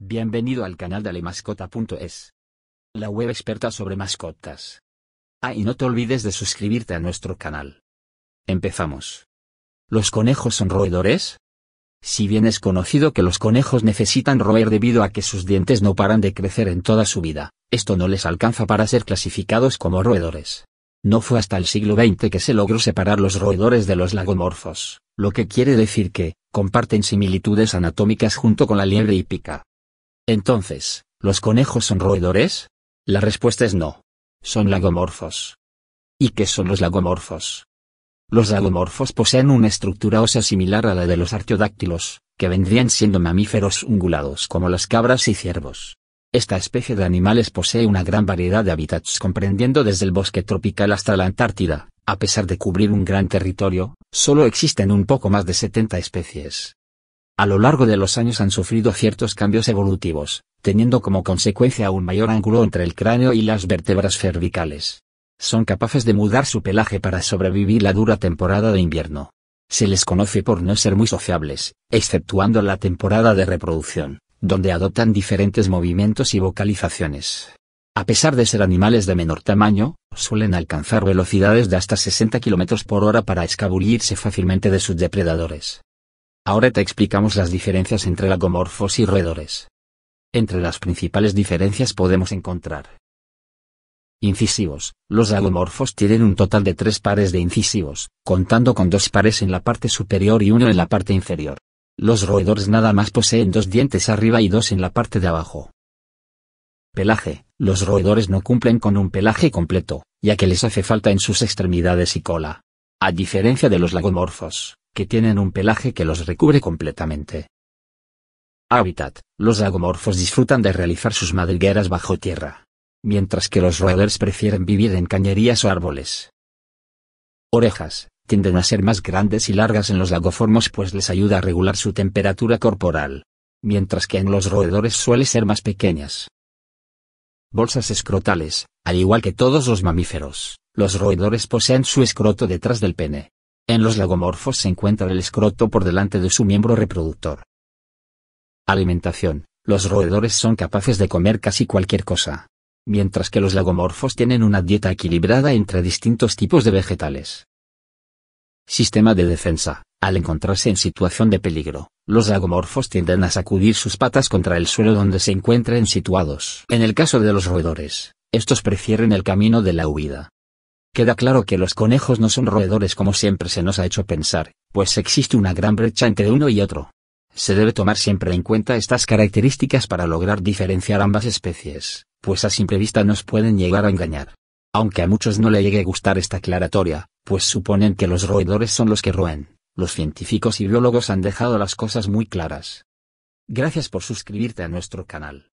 Bienvenido al canal de alemascota.es. La web experta sobre mascotas. Ah, y no te olvides de suscribirte a nuestro canal. Empezamos. ¿Los conejos son roedores? Si bien es conocido que los conejos necesitan roer debido a que sus dientes no paran de crecer en toda su vida, esto no les alcanza para ser clasificados como roedores. No fue hasta el siglo XX que se logró separar los roedores de los lagomorfos, lo que quiere decir que, comparten similitudes anatómicas junto con la liebre hípica. Entonces, ¿los conejos son roedores? La respuesta es no. Son lagomorfos. ¿Y qué son los lagomorfos? Los lagomorfos poseen una estructura ósea similar a la de los artiodáctilos, que vendrían siendo mamíferos ungulados como las cabras y ciervos. Esta especie de animales posee una gran variedad de hábitats comprendiendo desde el bosque tropical hasta la Antártida, a pesar de cubrir un gran territorio, solo existen un poco más de 70 especies a lo largo de los años han sufrido ciertos cambios evolutivos, teniendo como consecuencia un mayor ángulo entre el cráneo y las vértebras cervicales. Son capaces de mudar su pelaje para sobrevivir la dura temporada de invierno. Se les conoce por no ser muy sociables, exceptuando la temporada de reproducción, donde adoptan diferentes movimientos y vocalizaciones. A pesar de ser animales de menor tamaño, suelen alcanzar velocidades de hasta 60 km por hora para escabullirse fácilmente de sus depredadores. Ahora te explicamos las diferencias entre lagomorfos y roedores. Entre las principales diferencias podemos encontrar Incisivos. Los lagomorfos tienen un total de tres pares de incisivos, contando con dos pares en la parte superior y uno en la parte inferior. Los roedores nada más poseen dos dientes arriba y dos en la parte de abajo. Pelaje. Los roedores no cumplen con un pelaje completo, ya que les hace falta en sus extremidades y cola. A diferencia de los lagomorfos, tienen un pelaje que los recubre completamente. Hábitat. Los lagomorfos disfrutan de realizar sus madrigueras bajo tierra. Mientras que los roedores prefieren vivir en cañerías o árboles. Orejas. Tienden a ser más grandes y largas en los lagoformos pues les ayuda a regular su temperatura corporal. Mientras que en los roedores suele ser más pequeñas. Bolsas escrotales. Al igual que todos los mamíferos, los roedores poseen su escroto detrás del pene. En los lagomorfos se encuentra el escroto por delante de su miembro reproductor. Alimentación. Los roedores son capaces de comer casi cualquier cosa. Mientras que los lagomorfos tienen una dieta equilibrada entre distintos tipos de vegetales. Sistema de defensa. Al encontrarse en situación de peligro, los lagomorfos tienden a sacudir sus patas contra el suelo donde se encuentren situados. En el caso de los roedores, estos prefieren el camino de la huida. Queda claro que los conejos no son roedores como siempre se nos ha hecho pensar, pues existe una gran brecha entre uno y otro. Se debe tomar siempre en cuenta estas características para lograr diferenciar ambas especies, pues a simple vista nos pueden llegar a engañar. Aunque a muchos no le llegue a gustar esta aclaratoria, pues suponen que los roedores son los que roen, los científicos y biólogos han dejado las cosas muy claras. Gracias por suscribirte a nuestro canal.